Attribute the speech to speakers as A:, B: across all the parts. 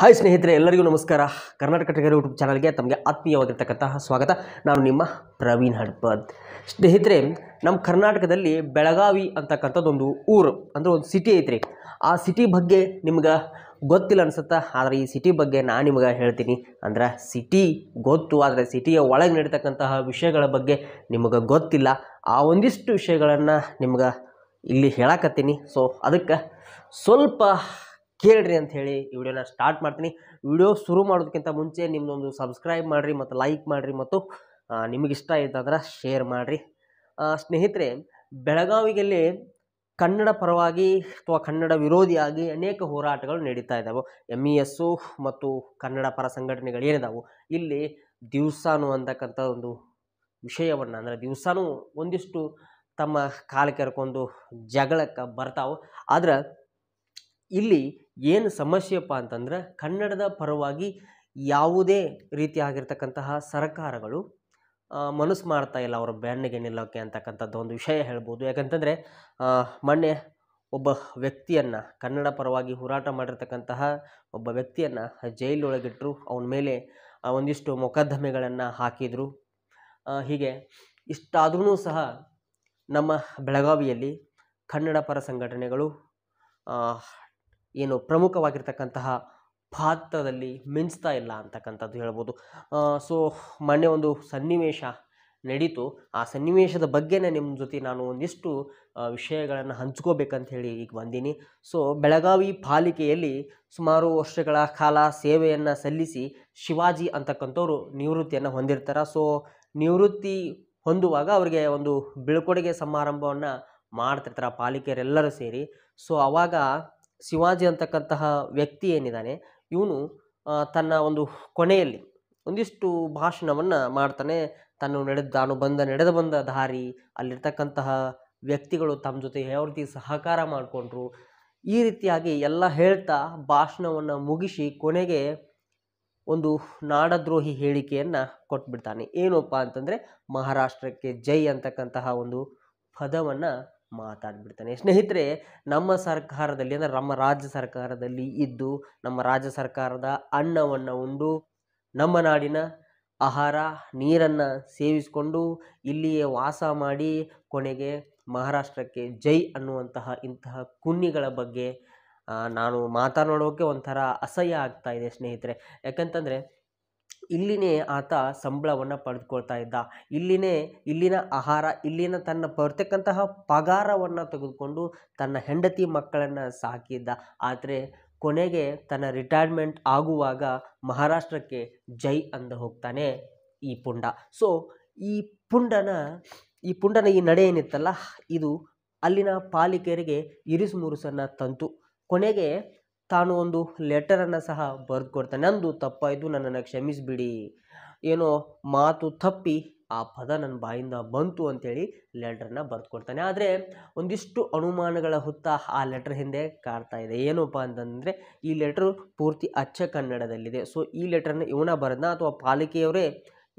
A: hi ಸ್ನೇಹಿತರೆ ಎಲ್ಲರಿಗೂ ನಮಸ್ಕಾರ ಕರ್ನಾಟಕ ಟಗರ್ ಯೂಟ್ಯೂಬ್ ಚಾನಲ್ಗೆ ತಮಗೆ ಆತ್ಮೀಯವಾಗಿರ್ತಕ್ಕಂತಹ ಸ್ವಾಗತ ನಾನು ನಿಮ್ಮ ಪ್ರವೀಣ್ ಹಡ್ಪದ್ ಸ್ನೇಹಿತರೆ ನಮ್ಮ ಕರ್ನಾಟಕದಲ್ಲಿ ಬೆಳಗಾವಿ ಅಂತಕ್ಕಂಥದ್ದೊಂದು ಊರು ಅಂದರೆ ಒಂದು ಸಿಟಿ ಐತ್ರಿ ಆ ಸಿಟಿ ಬಗ್ಗೆ ನಿಮ್ಗೆ ಗೊತ್ತಿಲ್ಲ ಅನ್ಸುತ್ತಾ ಆದರೆ ಈ ಸಿಟಿ ಬಗ್ಗೆ ನಾನು ನಿಮಗೆ ಹೇಳ್ತೀನಿ ಅಂದ್ರೆ ಸಿಟಿ ಗೊತ್ತು ಆದರೆ ಸಿಟಿಯ ಒಳಗೆ ನಡೀತಕ್ಕಂತಹ ವಿಷಯಗಳ ಬಗ್ಗೆ ನಿಮಗೆ ಗೊತ್ತಿಲ್ಲ ಆ ಒಂದಿಷ್ಟು ವಿಷಯಗಳನ್ನು ನಿಮ್ಗೆ ಇಲ್ಲಿ ಹೇಳಕತ್ತೀನಿ ಸೊ ಅದಕ್ಕೆ ಸ್ವಲ್ಪ ಕೇಳ್ರಿ ಅಂಥೇಳಿ ಈ ವಿಡಿಯೋನ ಸ್ಟಾರ್ಟ್ ಮಾಡ್ತೀನಿ ವಿಡಿಯೋ ಶುರು ಮಾಡೋದಕ್ಕಿಂತ ಮುಂಚೆ ನಿಮ್ಮದೊಂದು ಸಬ್ಸ್ಕ್ರೈಬ್ ಮಾಡಿರಿ ಮತ್ತು ಲೈಕ್ ಮಾಡಿರಿ ಮತ್ತು ನಿಮಗಿಷ್ಟ ಆಯ್ತಂದ್ರೆ ಶೇರ್ ಮಾಡಿರಿ ಸ್ನೇಹಿತರೆ ಬೆಳಗಾವಿಯಲ್ಲಿ ಕನ್ನಡ ಪರವಾಗಿ ಅಥವಾ ಕನ್ನಡ ವಿರೋಧಿಯಾಗಿ ಅನೇಕ ಹೋರಾಟಗಳು ನಡೀತಾ ಇದ್ದಾವೆ ಎಮ್ ಇ e ಎಸ್ಸು ಮತ್ತು ಕನ್ನಡ ಪರ ಸಂಘಟನೆಗಳು ಏನಿದಾವೆ ಇಲ್ಲಿ ದಿವಸಾನು ಅಂತಕ್ಕಂಥ ಒಂದು ವಿಷಯವನ್ನು ಅಂದರೆ ದಿವ್ಸಾನು ಒಂದಿಷ್ಟು ತಮ್ಮ ಕಾಲ ಕೆರ್ಕೊಂಡು ಜಗಳಕ್ಕೆ ಬರ್ತಾವೆ ಆದ್ರೆ ಇಲ್ಲಿ ಏನು ಸಮಸ್ಯೆಯಪ್ಪ ಅಂತಂದರೆ ಕನ್ನಡದ ಪರವಾಗಿ ಯಾವುದೇ ರೀತಿಯಾಗಿರ್ತಕ್ಕಂತಹ ಸರ್ಕಾರಗಳು ಮನಸ್ಸು ಮಾಡ್ತಾ ಇಲ್ಲ ಅವರ ಬೆನ್ನಿಗೆ ನಿಲ್ಲೋಕ್ಕೆ ಅಂತಕ್ಕಂಥದ್ದು ಒಂದು ವಿಷಯ ಹೇಳ್ಬೋದು ಯಾಕಂತಂದರೆ ಮೊನ್ನೆ ಒಬ್ಬ ವ್ಯಕ್ತಿಯನ್ನು ಕನ್ನಡ ಪರವಾಗಿ ಹೋರಾಟ ಮಾಡಿರ್ತಕ್ಕಂತಹ ಒಬ್ಬ ವ್ಯಕ್ತಿಯನ್ನು ಜೈಲೊಳಗಿಟ್ಟರು ಅವನ ಮೇಲೆ ಒಂದಿಷ್ಟು ಮೊಕದ್ದಮೆಗಳನ್ನು ಹಾಕಿದರು ಹೀಗೆ ಇಷ್ಟಾದ್ರೂ ಸಹ ನಮ್ಮ ಬೆಳಗಾವಿಯಲ್ಲಿ ಕನ್ನಡ ಪರ ಸಂಘಟನೆಗಳು ಏನು ಪ್ರಮುಖವಾಗಿರ್ತಕ್ಕಂತಹ ಪಾತ್ರದಲ್ಲಿ ಮಿಂಚ್ತಾ ಇಲ್ಲ ಅಂತಕ್ಕಂಥದ್ದು ಹೇಳ್ಬೋದು ಸೊ ಮೊನ್ನೆ ಒಂದು ಸನ್ನಿವೇಶ ನಡೀತು ಆ ಸನ್ನಿವೇಶದ ಬಗ್ಗೆನೇ ನಿಮ್ಮ ಜೊತೆ ನಾನು ಒಂದಿಷ್ಟು ವಿಷಯಗಳನ್ನು ಹಂಚ್ಕೋಬೇಕಂತ ಹೇಳಿ ಈಗ ಬಂದೀನಿ ಸೊ ಬೆಳಗಾವಿ ಪಾಲಿಕೆಯಲ್ಲಿ ಸುಮಾರು ವರ್ಷಗಳ ಕಾಲ ಸೇವೆಯನ್ನು ಸಲ್ಲಿಸಿ ಶಿವಾಜಿ ಅಂತಕ್ಕಂಥವ್ರು ನಿವೃತ್ತಿಯನ್ನು ಹೊಂದಿರ್ತಾರೆ ಸೊ ನಿವೃತ್ತಿ ಹೊಂದುವಾಗ ಅವರಿಗೆ ಒಂದು ಬೀಳ್ಕೊಡುಗೆ ಸಮಾರಂಭವನ್ನು ಮಾಡ್ತಿರ್ತಾರೆ ಪಾಲಿಕೆಯರೆಲ್ಲರೂ ಸೇರಿ ಸೊ ಆವಾಗ ಶಿವಾಜಿ ಅಂತಕ್ಕಂತಹ ವ್ಯಕ್ತಿ ಏನಿದ್ದಾನೆ ಇವನು ತನ್ನ ಒಂದು ಕೊನೆಯಲ್ಲಿ ಒಂದಿಷ್ಟು ಭಾಷಣವನ್ನು ಮಾಡ್ತಾನೆ ತಾನು ನಡೆದ ತಾನು ಬಂದ ನಡೆದು ಬಂದ ದಾರಿ ಅಲ್ಲಿರ್ತಕ್ಕಂತಹ ವ್ಯಕ್ತಿಗಳು ತಮ್ಮ ಜೊತೆ ಯಾವ ರೀತಿ ಸಹಕಾರ ಮಾಡಿಕೊಂಡ್ರು ಈ ರೀತಿಯಾಗಿ ಎಲ್ಲ ಹೇಳ್ತಾ ಭಾಷಣವನ್ನು ಮುಗಿಸಿ ಕೊನೆಗೆ ಒಂದು ನಾಡದ್ರೋಹಿ ಹೇಳಿಕೆಯನ್ನು ಕೊಟ್ಬಿಡ್ತಾನೆ ಏನಪ್ಪ ಅಂತಂದರೆ ಮಹಾರಾಷ್ಟ್ರಕ್ಕೆ ಜೈ ಅಂತಕ್ಕಂತಹ ಒಂದು ಪದವನ್ನು ಮಾತಾಡಿಬಿಡ್ತಾನೆ ಸ್ನೇಹಿತರೆ ನಮ್ಮ ಸರ್ಕಾರದಲ್ಲಿ ಅಂದರೆ ನಮ್ಮ ರಾಜ್ಯ ಸರ್ಕಾರದಲ್ಲಿ ಇದ್ದು ನಮ್ಮ ರಾಜ್ಯ ಸರ್ಕಾರದ ಅನ್ನವನ್ನು ಉಂಡು ನಮ್ಮ ನಾಡಿನ ಆಹಾರ ನೀರನ್ನು ಸೇವಿಸಿಕೊಂಡು ಇಲ್ಲಿಯೇ ವಾಸ ಮಾಡಿ ಕೊನೆಗೆ ಮಹಾರಾಷ್ಟ್ರಕ್ಕೆ ಜೈ ಅನ್ನುವಂತಹ ಇಂತಹ ಕುನ್ನಿಗಳ ಬಗ್ಗೆ ನಾನು ಮಾತನಾಡೋಕ್ಕೆ ಒಂಥರ ಅಸಹ್ಯ ಆಗ್ತಾಯಿದೆ ಸ್ನೇಹಿತರೆ ಯಾಕಂತಂದರೆ ಇಲ್ಲಿನೇ ಆತ ಸಂಬಳವನ್ನು ಪಡೆದುಕೊಳ್ತಾ ಇದ್ದ ಇಲ್ಲಿನೇ ಇಲ್ಲಿನ ಆಹಾರ ಇಲ್ಲಿನ ತನ್ನ ಬರ್ತಕ್ಕಂತಹ ಪಗಾರವನ್ನು ತೆಗೆದುಕೊಂಡು ತನ್ನ ಹೆಂಡತಿ ಮಕ್ಕಳನ್ನು ಸಾಕಿದ್ದ ಆದರೆ ಕೊನೆಗೆ ತನ್ನ ರಿಟೈರ್ಮೆಂಟ್ ಆಗುವಾಗ ಮಹಾರಾಷ್ಟ್ರಕ್ಕೆ ಜೈ ಅಂದ ಹೋಗ್ತಾನೆ ಈ ಪುಂಡ ಸೊ ಈ ಪುಂಡನ ಈ ಪುಂಡನ ಈ ನಡೆ ಏನಿತ್ತಲ್ಲ ಇದು ಅಲ್ಲಿನ ಪಾಲಿಕೆಯರಿಗೆ ಮುರುಸನ್ನು ತಂತು ಕೊನೆಗೆ ತಾನು ಒಂದು ಲೆಟರನ್ನು ಸಹ ಬರೆದುಕೊಡ್ತಾನೆ ನಂದು ತಪ್ಪಾಯಿತು ನನ್ನನ್ನು ಕ್ಷಮಿಸಿಬಿಡಿ ಏನೋ ಮಾತು ತಪ್ಪಿ ಆ ಪದ ನನ್ನ ಬಾಯಿಂದ ಬಂತು ಅಂತೇಳಿ ಲೆಟ್ರನ್ನ ಬರೆದುಕೊಡ್ತಾನೆ ಆದರೆ ಒಂದಿಷ್ಟು ಅನುಮಾನಗಳ ಹೊತ್ತ ಆ ಲೆಟ್ರ್ ಹಿಂದೆ ಕಾಡ್ತಾ ಇದೆ ಏನಪ್ಪ ಅಂತಂದರೆ ಈ ಲೆಟ್ರು ಪೂರ್ತಿ ಅಚ್ಚ ಕನ್ನಡದಲ್ಲಿದೆ ಸೊ ಈ ಲೆಟ್ರನ್ನ ಇವನ ಬರೆದ ಅಥವಾ ಪಾಲಿಕೆಯವರೇ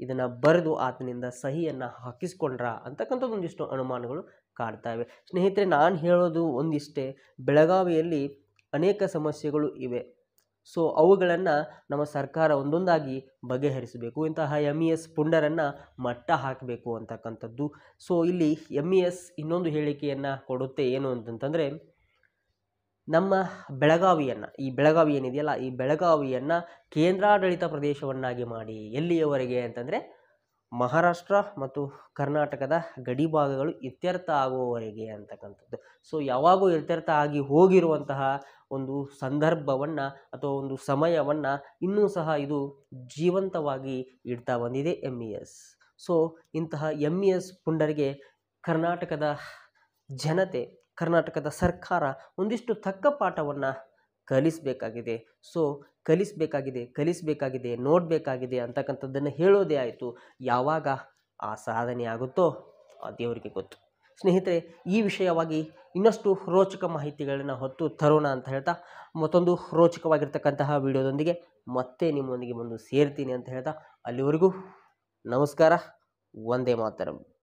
A: ಇದನ್ನು ಬರೆದು ಆತನಿಂದ ಸಹಿಯನ್ನು ಹಾಕಿಸ್ಕೊಂಡ್ರ ಅಂತಕ್ಕಂಥದ್ದು ಒಂದಿಷ್ಟು ಅನುಮಾನಗಳು ಕಾಡ್ತಾ ಇವೆ ಸ್ನೇಹಿತರೆ ನಾನು ಹೇಳೋದು ಒಂದಿಷ್ಟೇ ಬೆಳಗಾವಿಯಲ್ಲಿ ಅನೇಕ ಸಮಸ್ಯೆಗಳು ಇವೆ ಸೊ ಅವುಗಳನ್ನು ನಮ್ಮ ಸರ್ಕಾರ ಒಂದೊಂದಾಗಿ ಬಗೆಹರಿಸಬೇಕು ಇಂತಹ ಎಮ್ ಇ e ಎಸ್ ಪುಂಡರನ್ನು ಮಟ್ಟ ಹಾಕಬೇಕು ಅಂತಕ್ಕಂಥದ್ದು ಸೊ ಇಲ್ಲಿ ಎಮ್ ಇ ಎಸ್ ಇನ್ನೊಂದು ಹೇಳಿಕೆಯನ್ನು ಕೊಡುತ್ತೆ ಏನು ಅಂತಂತಂದರೆ ನಮ್ಮ ಬೆಳಗಾವಿಯನ್ನು ಈ ಬೆಳಗಾವಿ ಏನಿದೆಯಲ್ಲ ಈ ಬೆಳಗಾವಿಯನ್ನು ಕೇಂದ್ರಾಡಳಿತ ಪ್ರದೇಶವನ್ನಾಗಿ ಮಾಡಿ ಎಲ್ಲಿಯವರೆಗೆ ಅಂತಂದರೆ ಮಹಾರಾಷ್ಟ್ರ ಮತ್ತು ಕರ್ನಾಟಕದ ಗಡಿ ಭಾಗಗಳು ಇತ್ಯರ್ಥ ಆಗುವವರೆಗೆ ಅಂತಕ್ಕಂಥದ್ದು ಸೊ ಯಾವಾಗೂ ಇತ್ಯರ್ಥ ಆಗಿ ಹೋಗಿರುವಂತಹ ಒಂದು ಸಂದರ್ಭವನ್ನು ಅಥವಾ ಒಂದು ಸಮಯವನ್ನು ಇನ್ನೂ ಸಹ ಇದು ಜೀವಂತವಾಗಿ ಇಡ್ತಾ ಬಂದಿದೆ ಎಮ್ ಇ ಎಸ್ ಸೊ ಇಂತಹ ಎಮ್ ಇ ಎಸ್ ಪುಂಡರಿಗೆ ಕರ್ನಾಟಕದ ಜನತೆ ಕರ್ನಾಟಕದ ಸರ್ಕಾರ ಒಂದಿಷ್ಟು ತಕ್ಕ ಪಾಠವನ್ನು ಕಲಿಸಬೇಕಾಗಿದೆ ಸೊ ಕಲಿಸಬೇಕಾಗಿದೆ ಕಲಿಸಬೇಕಾಗಿದೆ ನೋಡಬೇಕಾಗಿದೆ ಅಂತಕ್ಕಂಥದ್ದನ್ನು ಹೇಳೋದೇ ಆಯಿತು ಯಾವಾಗ ಆ ಸಾಧನೆ ಆಗುತ್ತೋ ಆ ದೇವರಿಗೆ ಗೊತ್ತು ಸ್ನೇಹಿತರೆ ಈ ವಿಷಯವಾಗಿ ಇನ್ನಷ್ಟು ರೋಚಕ ಮಾಹಿತಿಗಳನ್ನು ಹೊತ್ತು ತರೋಣ ಅಂತ ಹೇಳ್ತಾ ಮತ್ತೊಂದು ರೋಚಕವಾಗಿರ್ತಕ್ಕಂತಹ ವಿಡಿಯೋದೊಂದಿಗೆ ಮತ್ತೆ ನಿಮ್ಮೊಂದಿಗೆ ಬಂದು ಸೇರ್ತೀನಿ ಅಂತ ಹೇಳ್ತಾ ಅಲ್ಲಿವರೆಗೂ ನಮಸ್ಕಾರ ಒಂದೇ ಮಾತರಂ